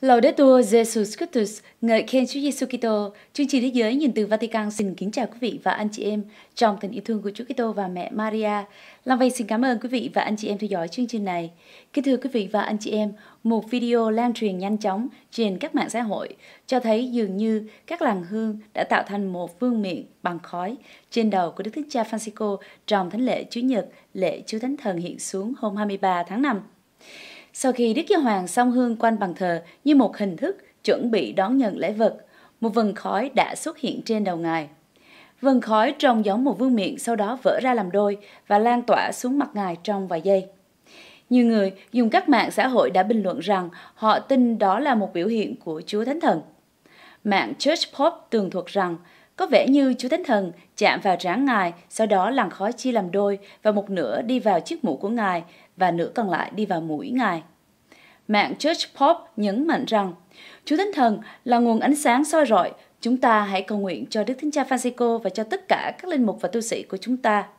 Laudetur Jesus Christus, ngợi khen Chúa Giêsu Kitô. Chương trình thế giới nhìn từ Vatican xin kính chào quý vị và anh chị em trong tình yêu thương của Chúa Kitô và mẹ Maria. Làm vậy xin cảm ơn quý vị và anh chị em theo dõi chương trình này. Kính thưa quý vị và anh chị em, một video lan truyền nhanh chóng trên các mạng xã hội cho thấy dường như các làng hương đã tạo thành một vương miện bằng khói trên đầu của Đức Thánh Cha Francisco trong thánh lễ Chúa Nhật, lễ Chúa Thánh Thần hiện xuống hôm 23 tháng 5. Sau khi Đức Giáo Hoàng xong hương quanh bàn thờ như một hình thức chuẩn bị đón nhận lễ vật, một vần khói đã xuất hiện trên đầu ngài. Vần khói trông giống một vương miện sau đó vỡ ra làm đôi và lan tỏa xuống mặt ngài trong vài giây. Nhiều người dùng các mạng xã hội đã bình luận rằng họ tin đó là một biểu hiện của Chúa Thánh Thần. Mạng Church Pop tường thuật rằng có vẻ như Chúa Thánh Thần chạm vào trán Ngài, sau đó làn khói chia làm đôi và một nửa đi vào chiếc mũ của Ngài và nửa còn lại đi vào mũi Ngài. Mạng Church Pop nhấn mạnh rằng, Chúa Thánh Thần là nguồn ánh sáng soi rọi, chúng ta hãy cầu nguyện cho Đức Thánh Cha Francisco và cho tất cả các linh mục và tu sĩ của chúng ta